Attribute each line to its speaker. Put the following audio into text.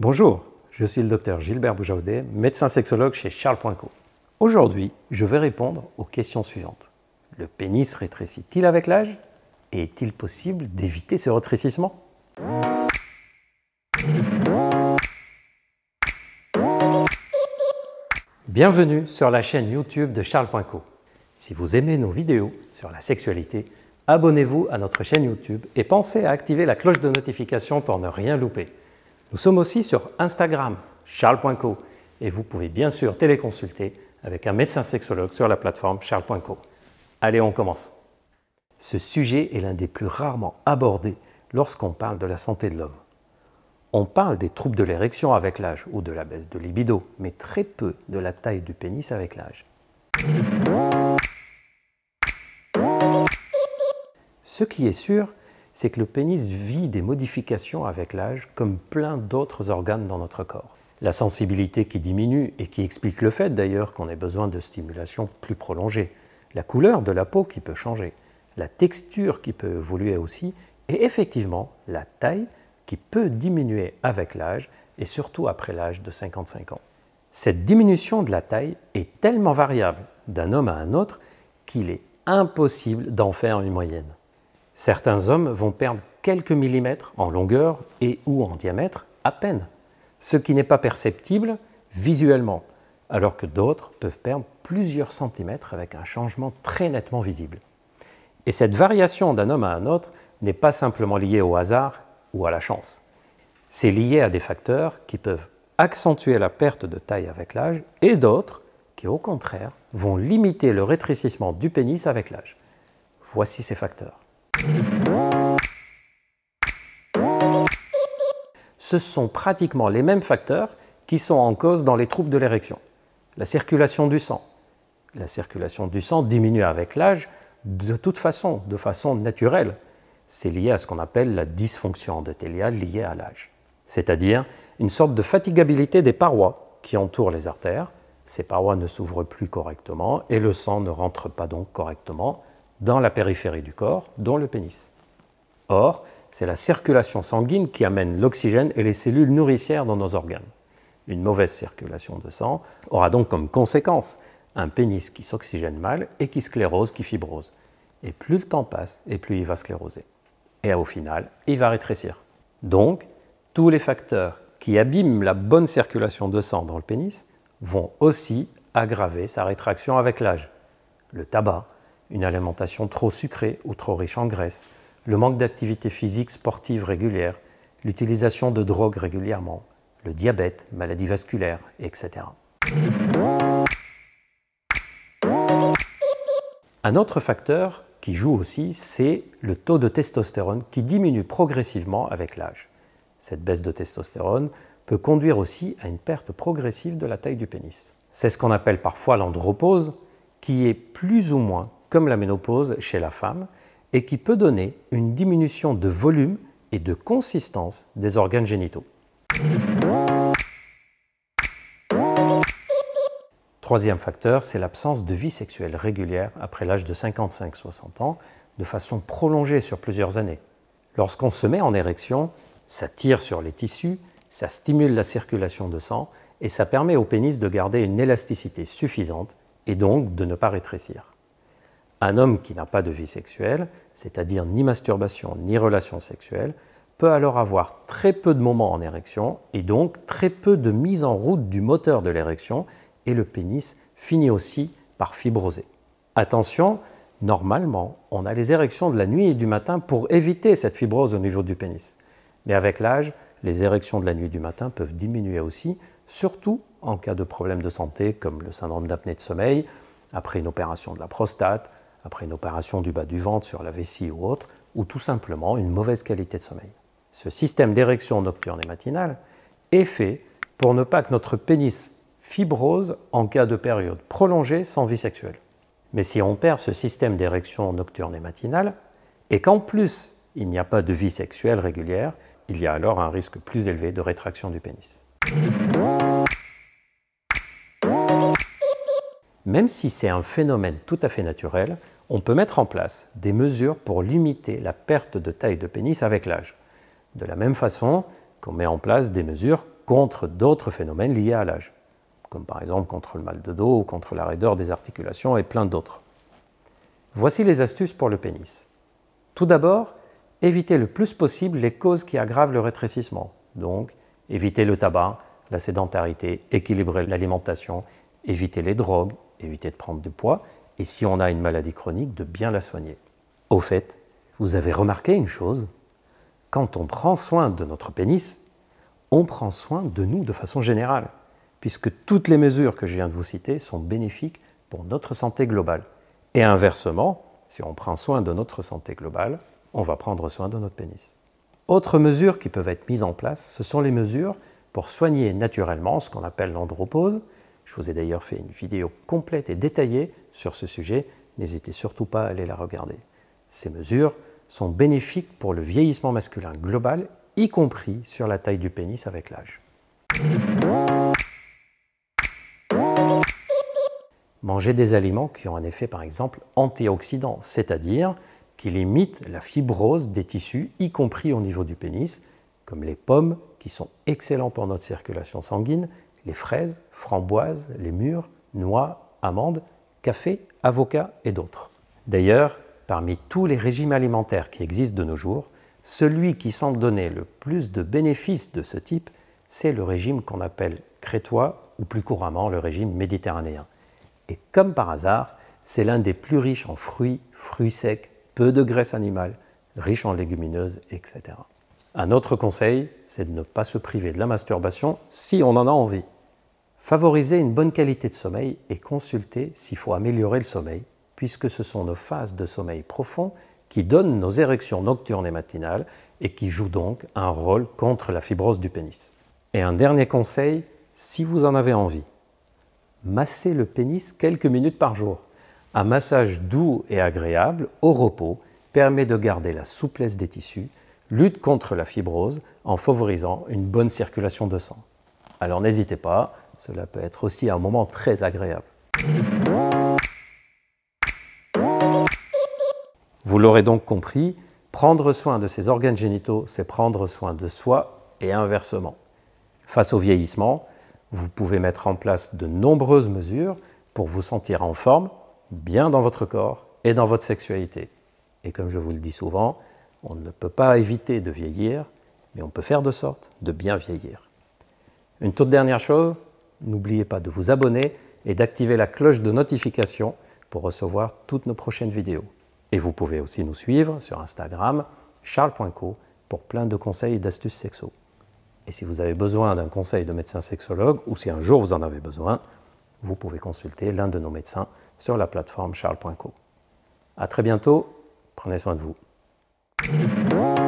Speaker 1: Bonjour, je suis le docteur Gilbert Boujaudet, médecin sexologue chez Charles Aujourd'hui, je vais répondre aux questions suivantes. Le pénis rétrécit-il avec l'âge Et est-il possible d'éviter ce rétrécissement Bienvenue sur la chaîne YouTube de Charles Si vous aimez nos vidéos sur la sexualité, abonnez-vous à notre chaîne YouTube et pensez à activer la cloche de notification pour ne rien louper. Nous sommes aussi sur Instagram, charles.co, et vous pouvez bien sûr téléconsulter avec un médecin sexologue sur la plateforme charles.co. Allez, on commence. Ce sujet est l'un des plus rarement abordés lorsqu'on parle de la santé de l'homme. On parle des troubles de l'érection avec l'âge ou de la baisse de libido, mais très peu de la taille du pénis avec l'âge. Ce qui est sûr, c'est que le pénis vit des modifications avec l'âge comme plein d'autres organes dans notre corps. La sensibilité qui diminue et qui explique le fait d'ailleurs qu'on ait besoin de stimulation plus prolongée, la couleur de la peau qui peut changer, la texture qui peut évoluer aussi, et effectivement la taille qui peut diminuer avec l'âge et surtout après l'âge de 55 ans. Cette diminution de la taille est tellement variable d'un homme à un autre qu'il est impossible d'en faire une moyenne. Certains hommes vont perdre quelques millimètres en longueur et ou en diamètre à peine, ce qui n'est pas perceptible visuellement, alors que d'autres peuvent perdre plusieurs centimètres avec un changement très nettement visible. Et cette variation d'un homme à un autre n'est pas simplement liée au hasard ou à la chance. C'est lié à des facteurs qui peuvent accentuer la perte de taille avec l'âge et d'autres qui, au contraire, vont limiter le rétrécissement du pénis avec l'âge. Voici ces facteurs. Ce sont pratiquement les mêmes facteurs qui sont en cause dans les troubles de l'érection. La circulation du sang. La circulation du sang diminue avec l'âge de toute façon, de façon naturelle. C'est lié à ce qu'on appelle la dysfonction endothéliale liée à l'âge. C'est-à-dire une sorte de fatigabilité des parois qui entourent les artères. Ces parois ne s'ouvrent plus correctement et le sang ne rentre pas donc correctement dans la périphérie du corps, dont le pénis. Or, c'est la circulation sanguine qui amène l'oxygène et les cellules nourricières dans nos organes. Une mauvaise circulation de sang aura donc comme conséquence un pénis qui s'oxygène mal et qui sclérose, qui fibrose. Et plus le temps passe, et plus il va scléroser. Et au final, il va rétrécir. Donc, tous les facteurs qui abîment la bonne circulation de sang dans le pénis vont aussi aggraver sa rétraction avec l'âge. Le tabac, une alimentation trop sucrée ou trop riche en graisse, le manque d'activité physique sportive régulière, l'utilisation de drogues régulièrement, le diabète, maladies vasculaires, etc. Un autre facteur qui joue aussi, c'est le taux de testostérone qui diminue progressivement avec l'âge. Cette baisse de testostérone peut conduire aussi à une perte progressive de la taille du pénis. C'est ce qu'on appelle parfois l'andropause, qui est plus ou moins comme la ménopause chez la femme, et qui peut donner une diminution de volume et de consistance des organes génitaux. Troisième facteur, c'est l'absence de vie sexuelle régulière après l'âge de 55-60 ans, de façon prolongée sur plusieurs années. Lorsqu'on se met en érection, ça tire sur les tissus, ça stimule la circulation de sang et ça permet au pénis de garder une élasticité suffisante et donc de ne pas rétrécir. Un homme qui n'a pas de vie sexuelle, c'est-à-dire ni masturbation ni relation sexuelle, peut alors avoir très peu de moments en érection et donc très peu de mise en route du moteur de l'érection et le pénis finit aussi par fibroser. Attention, normalement, on a les érections de la nuit et du matin pour éviter cette fibrose au niveau du pénis. Mais avec l'âge, les érections de la nuit et du matin peuvent diminuer aussi, surtout en cas de problèmes de santé comme le syndrome d'apnée de sommeil, après une opération de la prostate, après une opération du bas du ventre sur la vessie ou autre, ou tout simplement une mauvaise qualité de sommeil. Ce système d'érection nocturne et matinale est fait pour ne pas que notre pénis fibrose en cas de période prolongée sans vie sexuelle. Mais si on perd ce système d'érection nocturne et matinale, et qu'en plus il n'y a pas de vie sexuelle régulière, il y a alors un risque plus élevé de rétraction du pénis. Même si c'est un phénomène tout à fait naturel, on peut mettre en place des mesures pour limiter la perte de taille de pénis avec l'âge. De la même façon qu'on met en place des mesures contre d'autres phénomènes liés à l'âge, comme par exemple contre le mal de dos ou contre la raideur des articulations et plein d'autres. Voici les astuces pour le pénis. Tout d'abord, évitez le plus possible les causes qui aggravent le rétrécissement. Donc, évitez le tabac, la sédentarité, équilibrer l'alimentation, évitez les drogues, éviter de prendre du poids, et si on a une maladie chronique, de bien la soigner. Au fait, vous avez remarqué une chose, quand on prend soin de notre pénis, on prend soin de nous de façon générale, puisque toutes les mesures que je viens de vous citer sont bénéfiques pour notre santé globale. Et inversement, si on prend soin de notre santé globale, on va prendre soin de notre pénis. Autres mesures qui peuvent être mises en place, ce sont les mesures pour soigner naturellement ce qu'on appelle l'andropause, je vous ai d'ailleurs fait une vidéo complète et détaillée sur ce sujet, n'hésitez surtout pas à aller la regarder. Ces mesures sont bénéfiques pour le vieillissement masculin global, y compris sur la taille du pénis avec l'âge. Manger des aliments qui ont un effet par exemple antioxydant, c'est-à-dire qui limitent la fibrose des tissus, y compris au niveau du pénis, comme les pommes qui sont excellents pour notre circulation sanguine les fraises, framboises, les mûres, noix, amandes, café, avocats et d'autres. D'ailleurs, parmi tous les régimes alimentaires qui existent de nos jours, celui qui semble donner le plus de bénéfices de ce type, c'est le régime qu'on appelle crétois ou plus couramment le régime méditerranéen. Et comme par hasard, c'est l'un des plus riches en fruits, fruits secs, peu de graisse animale, riche en légumineuses, etc. Un autre conseil, c'est de ne pas se priver de la masturbation si on en a envie. Favoriser une bonne qualité de sommeil et consulter s'il faut améliorer le sommeil, puisque ce sont nos phases de sommeil profond qui donnent nos érections nocturnes et matinales et qui jouent donc un rôle contre la fibrose du pénis. Et un dernier conseil, si vous en avez envie, massez le pénis quelques minutes par jour. Un massage doux et agréable au repos permet de garder la souplesse des tissus, lutte contre la fibrose en favorisant une bonne circulation de sang. Alors n'hésitez pas, cela peut être aussi un moment très agréable. Vous l'aurez donc compris, prendre soin de ses organes génitaux, c'est prendre soin de soi et inversement. Face au vieillissement, vous pouvez mettre en place de nombreuses mesures pour vous sentir en forme, bien dans votre corps et dans votre sexualité. Et comme je vous le dis souvent, on ne peut pas éviter de vieillir, mais on peut faire de sorte de bien vieillir. Une toute dernière chose, N'oubliez pas de vous abonner et d'activer la cloche de notification pour recevoir toutes nos prochaines vidéos. Et vous pouvez aussi nous suivre sur Instagram, charles.co, pour plein de conseils et d'astuces sexo. Et si vous avez besoin d'un conseil de médecin sexologue, ou si un jour vous en avez besoin, vous pouvez consulter l'un de nos médecins sur la plateforme charles.co. À très bientôt, prenez soin de vous.